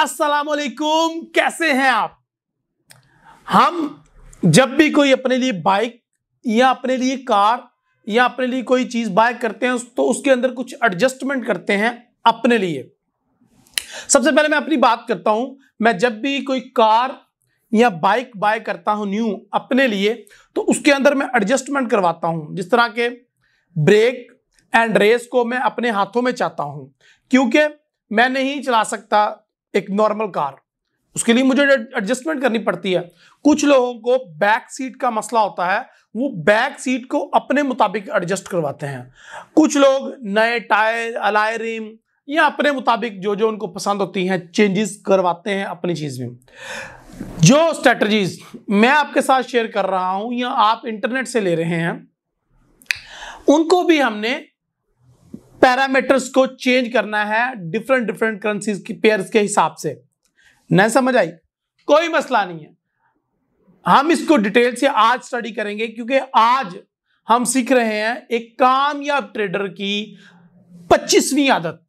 अस्सलाम वालेकुम कैसे हैं आप हम जब भी कोई अपने लिए बाइक या अपने लिए कार या अपने लिए कोई चीज़ बाय करते हैं तो उसके अंदर कुछ एडजस्टमेंट करते हैं अपने लिए सबसे पहले मैं अपनी बात करता हूं मैं जब भी कोई कार या बाइक बाय करता हूं न्यू अपने लिए तो उसके अंदर मैं एडजस्टमेंट करवाता हूं जिस तरह के ब्रेक एंड रेस को मैं अपने हाथों में चाहता हूं क्योंकि मैं नहीं चला सकता एक नॉर्मल कार उसके लिए मुझे एडजस्टमेंट करनी पड़ती है कुछ लोगों को बैक सीट का मसला होता है वो बैक सीट को अपने मुताबिक एडजस्ट करवाते हैं कुछ लोग नए टायर अलाय रिम या अपने मुताबिक जो जो उनको पसंद होती हैं चेंजेस करवाते हैं अपनी चीज़ में जो स्ट्रेटजीज मैं आपके साथ शेयर कर रहा हूं या आप इंटरनेट से ले रहे हैं उनको भी हमने पैरामीटर्स को चेंज करना है डिफरेंट डिफरेंट करेंसीज की पेयर के हिसाब से न समझ आई कोई मसला नहीं है हम इसको डिटेल से आज स्टडी करेंगे क्योंकि आज हम सीख रहे हैं एक कामयाब ट्रेडर की पच्चीसवीं आदत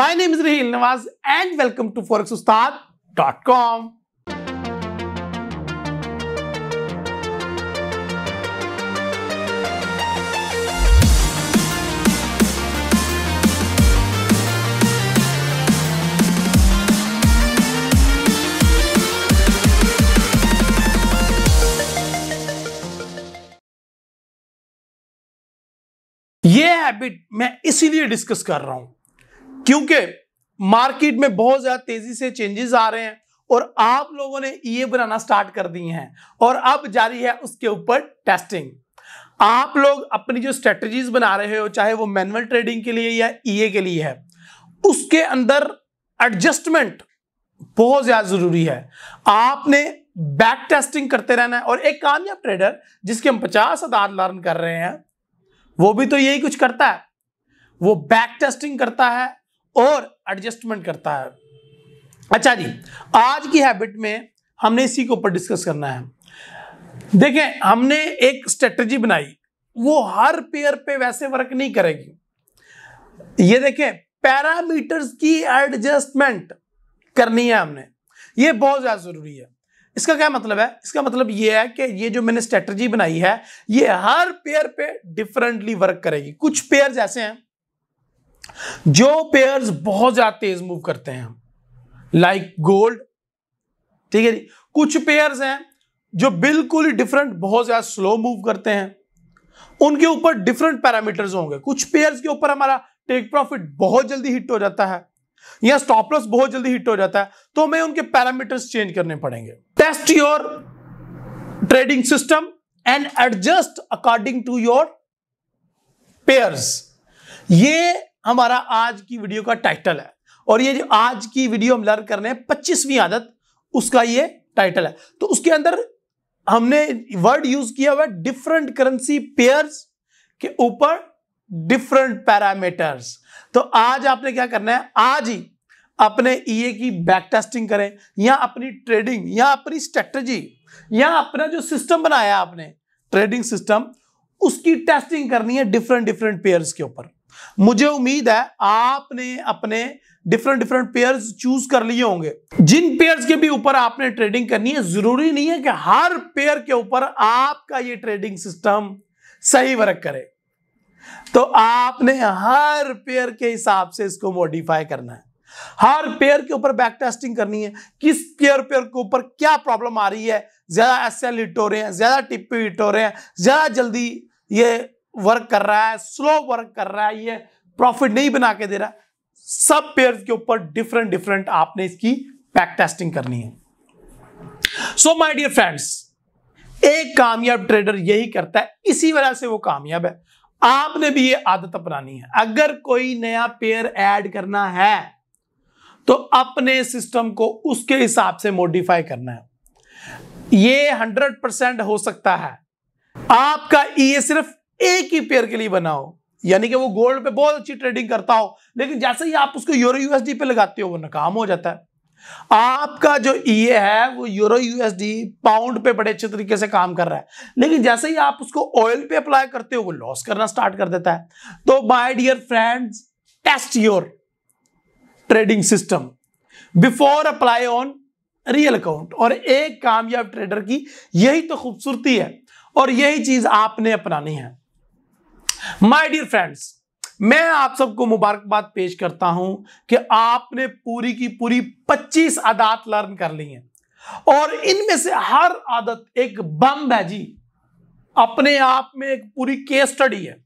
my name is Rahi Nawaz and welcome to forex Ustad dot com हैबिट मैं इसीलिए डिस्कस कर रहा हूं क्योंकि मार्केट में बहुत ज्यादा तेजी से चेंजेस आ रहे हैं और आप लोगों ने ये बनाना स्टार्ट कर दिए हैं और अब जारी है उसके ऊपर टेस्टिंग आप लोग अपनी जो स्ट्रेटजीज बना रहे हो चाहे वो मैनुअल ट्रेडिंग के लिए या ईए e के लिए है उसके अंदर एडजस्टमेंट बहुत ज्यादा जरूरी है आपने बैक टेस्टिंग करते रहना है और एक कामयाब ट्रेडर जिसके हम पचास हजार लर्न कर रहे हैं वो भी तो यही कुछ करता है वो बैक टेस्टिंग करता है और एडजस्टमेंट करता है अच्छा जी आज की हैबिट में हमने इसी के ऊपर डिस्कस करना है देखें हमने एक स्ट्रेटजी बनाई वो हर पेयर पे वैसे वर्क नहीं करेगी ये देखें पैरामीटर्स की एडजस्टमेंट करनी है हमने ये बहुत ज्यादा जरूरी है इसका क्या मतलब है इसका मतलब ये है कि ये जो मैंने स्ट्रेटजी बनाई है ये हर पेयर पे डिफरेंटली वर्क करेगी कुछ पेयर ऐसे हैं जो पेयर्स बहुत ज्यादा तेज मूव करते हैं लाइक गोल्ड ठीक है जी कुछ पेयर्स हैं जो बिल्कुल डिफरेंट बहुत ज्यादा स्लो मूव करते हैं उनके ऊपर डिफरेंट पैरामीटर्स होंगे कुछ पेयर्स के ऊपर हमारा टेक प्रॉफिट बहुत जल्दी हिट हो जाता है या स्टॉप लॉस बहुत जल्दी हिट हो जाता है तो हमें उनके पैरामीटर्स चेंज करने पड़ेंगे test your trading system and adjust according to your pairs ये हमारा आज की वीडियो का टाइटल है और ये जो आज की वीडियो हम लर्न कर रहे हैं पच्चीसवीं आदत उसका ये टाइटल है तो उसके अंदर हमने वर्ड यूज किया हुआ डिफरेंट करेंसी पेयर्स के ऊपर डिफरेंट पैरामीटर्स तो आज आपने क्या करना है आज ही अपने ईए e की बैक टेस्टिंग करें या अपनी ट्रेडिंग या अपनी स्ट्रेटजी या अपना जो सिस्टम बनाया आपने ट्रेडिंग सिस्टम उसकी टेस्टिंग करनी है डिफरेंट डिफरेंट पेयर्स के ऊपर मुझे उम्मीद है आपने अपने डिफरेंट डिफरेंट पेयर्स चूज कर लिए होंगे जिन पेयर्स के भी ऊपर आपने ट्रेडिंग करनी है जरूरी नहीं है कि हर पेयर के ऊपर आपका ये ट्रेडिंग सिस्टम सही वर्क करे तो आपने हर पेयर के हिसाब से इसको मॉडिफाई करना है हर पेयर के ऊपर बैक टेस्टिंग करनी है किस पेयर पेयर के ऊपर क्या प्रॉब्लम आ रही है ज्यादा एस एल हिट हो रहे हैं ज्यादा टिप्पी हिट हो रहे हैं ज्यादा जल्दी ये वर्क कर रहा है स्लो वर्क कर रहा है ये प्रॉफिट नहीं बना के दे रहा सब पेयर के ऊपर डिफरेंट डिफरेंट आपने इसकी बैक टेस्टिंग करनी है सो माय डियर फ्रेंड्स एक कामयाब ट्रेडर यही करता है इसी वजह से वो कामयाब है आपने भी ये आदत अपनानी है अगर कोई नया पेयर ऐड करना है तो अपने सिस्टम को उसके हिसाब से मॉडिफाई करना है ये हंड्रेड परसेंट हो सकता है आपका ये e सिर्फ एक ही पेयर के लिए बनाओ यानी कि वो गोल्ड पे बहुत अच्छी ट्रेडिंग करता हो लेकिन जैसे ही आप उसको यूरो यूएसडी पे लगाते हो वो नाकाम हो जाता है आपका जो ये e है वो यूरो यूएसडी पाउंड पे बड़े अच्छे तरीके से काम कर रहा है लेकिन जैसे ही आप उसको ऑयल पे अप्लाई करते हो वो लॉस करना स्टार्ट कर देता है तो my dear friends test your trading system before apply on real account और एक कामयाब ट्रेडर की यही तो खूबसूरती है और यही चीज आपने अपनानी है माई डियर फ्रेंड्स मैं आप सबको मुबारकबाद पेश करता हूं कि आपने पूरी की पूरी 25 आदत लर्न कर ली हैं और इनमें से हर आदत एक बम है जी अपने आप में एक पूरी केस स्टडी है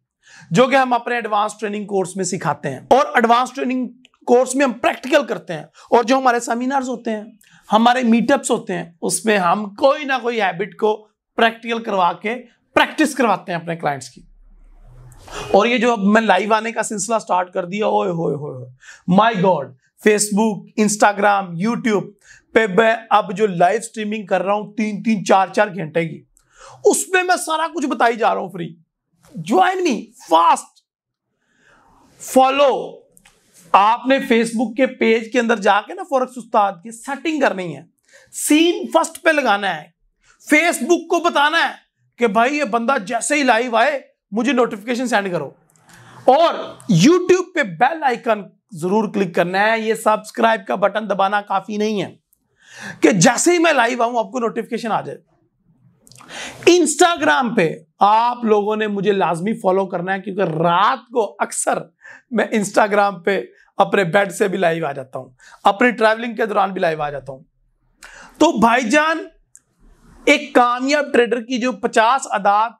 जो कि हम अपने एडवांस ट्रेनिंग कोर्स में सिखाते हैं और एडवांस ट्रेनिंग कोर्स में हम प्रैक्टिकल करते हैं और जो हमारे सेमिनार्स होते हैं हमारे मीटअप्स होते हैं उसमें हम कोई ना कोई हैबिट को प्रैक्टिकल करवा के प्रैक्टिस करवाते हैं अपने क्लाइंट्स की और ये जो अब मैं लाइव आने का सिलसिला स्टार्ट कर दिया ओए होए होए my God Facebook Instagram YouTube पे मैं अब जो लाइव स्ट्रीमिंग कर रहा हूं तीन तीन चार चार घंटे की उसमें मैं सारा कुछ बताई जा रहा हूं फ्री ज्वाइन नहीं फास्ट फॉलो आपने फेसबुक के पेज के अंदर जाके ना फॉरक्स उस्ताद की सेटिंग करनी है सीन फर्स्ट पे लगाना है फेसबुक को बताना है कि भाई ये बंदा जैसे ही लाइव आए मुझे नोटिफिकेशन सेंड करो और YouTube पे बेल आइकन जरूर क्लिक करना है ये सब्सक्राइब का बटन दबाना काफी नहीं है कि जैसे ही मैं लाइव आऊं आपको नोटिफिकेशन आ जाए Instagram पे आप लोगों ने मुझे लाजमी फॉलो करना है क्योंकि रात को अक्सर मैं इंस्टाग्राम पे अपने बेड से भी लाइव आ जाता हूं अपनी ट्रैवलिंग के दौरान भी लाइव आ जाता हूं तो भाईजान एक कामयाब ट्रेडर की जो 50 आदात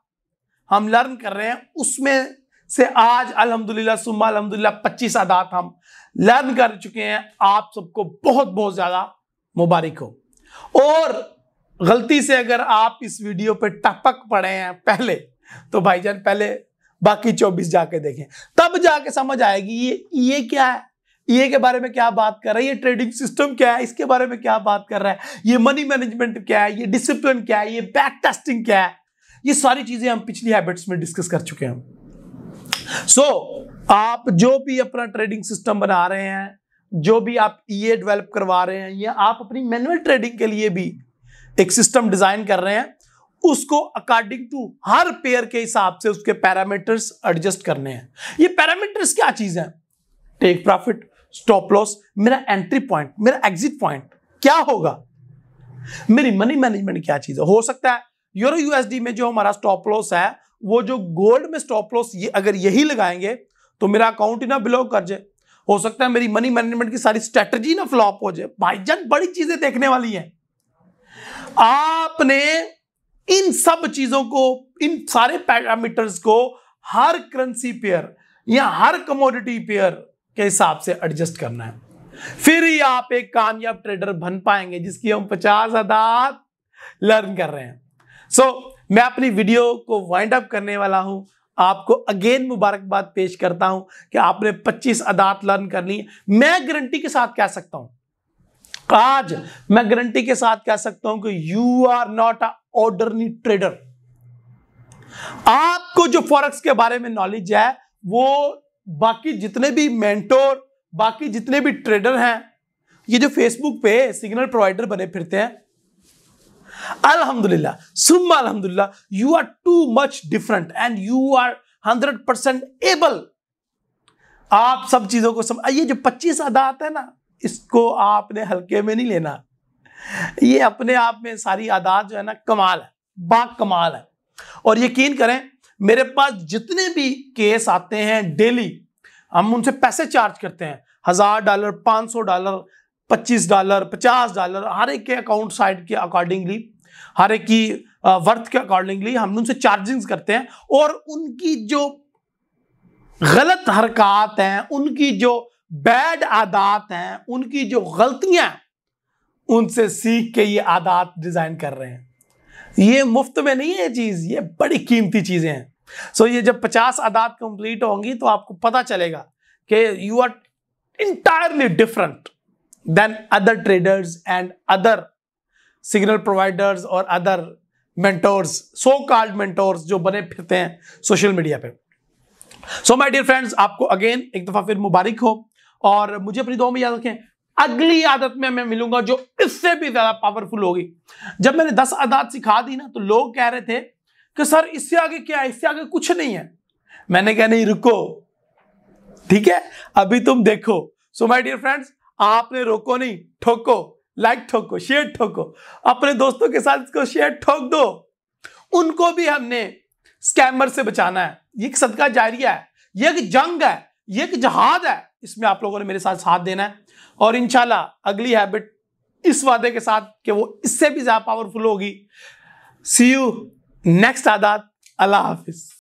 हम लर्न कर रहे हैं उसमें से आज अल्हम्दुलिल्लाह सुम्मा अल्हम्दुलिल्लाह पच्चीस आदात हम लर्न कर चुके हैं आप सबको बहुत बहुत ज़्यादा मुबारक हो और गलती से अगर आप इस वीडियो पे टपक पड़े हैं पहले तो भाईजान पहले बाकी 24 जाके देखें तब जाके समझ आएगी ये ये क्या है ये के बारे में क्या बात कर रहा है ये ट्रेडिंग सिस्टम क्या है इसके बारे में क्या बात कर रहा है ये मनी मैनेजमेंट क्या है ये डिसिप्लिन क्या है ये बैक टेस्टिंग क्या है ये सारी चीजें हम पिछली हैबिट्स में डिस्कस कर चुके हैं सो so, आप जो भी अपना ट्रेडिंग सिस्टम बना रहे हैं जो भी आप ए e डेवलप करवा रहे हैं या आप अपनी मैनुअल ट्रेडिंग के लिए भी एक सिस्टम डिजाइन कर रहे हैं उसको अकॉर्डिंग टू हर पेयर के हिसाब से उसके पैरामीटर्स एडजस्ट करने हैं ये पैरामीटर्स क्या चीज है टेक प्रॉफिट स्टॉप लॉस मेरा एंट्री पॉइंट मेरा एग्जिट पॉइंट क्या होगा मेरी मनी मैनेजमेंट क्या चीज है हो सकता है यूरो यूएसडी में जो हमारा स्टॉप लॉस है वो जो गोल्ड में स्टॉप लॉस ये अगर यही लगाएंगे तो मेरा अकाउंट ही ना बिलो कर जाए हो सकता है मेरी मनी मैनेजमेंट की सारी स्ट्रेटजी ना फ्लॉप हो जाए जान बड़ी चीजें देखने वाली हैं आपने इन सब चीजों को इन सारे पैरामीटर्स को हर करेंसी पेयर या हर कमोडिटी पेयर के हिसाब से एडजस्ट करना है फिर ही आप एक कामयाब ट्रेडर बन पाएंगे जिसकी हम पचास आदात लर्न कर रहे हैं सो so, मैं अपनी वीडियो को वाइंड अप करने वाला हूं आपको अगेन मुबारकबाद पेश करता हूं कि आपने 25 अदात लर्न करनी ली मैं गारंटी के साथ कह सकता हूं आज मैं गारंटी के साथ कह सकता हूं कि you are not a ordinary trader आपको जो फॉरक्स के बारे में नॉलेज है वो बाकी जितने भी मेंटोर बाकी जितने भी ट्रेडर हैं ये जो फेसबुक पे सिग्नल प्रोवाइडर बने फिरते हैं Alhamdulillah, summa Alhamdulillah, you are too much different and you are 100% able. आप सब चीजों को समझ ये जो 25 आदात है ना इसको आपने हल्के में नहीं लेना ये अपने आप में सारी आदात जो है ना कमाल है बा कमाल है और यकीन करें मेरे पास जितने भी केस आते हैं डेली हम उनसे पैसे चार्ज करते हैं हजार डॉलर पांच सौ डॉलर 25 डॉलर 50 डॉलर हर एक के अकाउंट साइड के अकॉर्डिंगली हर एक की वर्थ के अकॉर्डिंगली हम उनसे चार्जिंग्स करते हैं और उनकी जो गलत हरकत हैं उनकी जो बैड आदात हैं उनकी जो गलतियां हैं उनसे सीख के ये आदात डिज़ाइन कर रहे हैं ये मुफ्त में नहीं है चीज़ ये बड़ी कीमती चीज़ें हैं सो ये जब पचास आदात कंप्लीट होंगी तो आपको पता चलेगा कि you are entirely different than other traders and other signal providers or other mentors, so-called mentors जो बने फिरते हैं सोशल मीडिया पे सो माय डियर फ्रेंड्स आपको अगेन एक दफा फिर मुबारक हो और मुझे अपनी दुआ में याद रखें अगली आदत में मैं मिलूंगा जो इससे भी ज्यादा पावरफुल होगी जब मैंने दस आदत सिखा दी ना तो लोग कह रहे थे कि सर इससे आगे क्या है इससे आगे कुछ नहीं है मैंने कहा नहीं रुको ठीक है अभी तुम देखो सो माय डियर फ्रेंड्स आपने रोको नहीं ठोको लाइक ठोको शेयर ठोको अपने दोस्तों के साथ इसको शेयर ठोक दो उनको भी हमने स्कैमर से बचाना है ये एक सदका जारिया है ये एक जंग है ये एक जहाज है इसमें आप लोगों ने मेरे साथ साथ देना है और इंशाल्लाह अगली हैबिट इस वादे के साथ कि वो इससे भी ज्यादा पावरफुल होगी सी यू नेक्स्ट आदात अल्लाह हाफिज़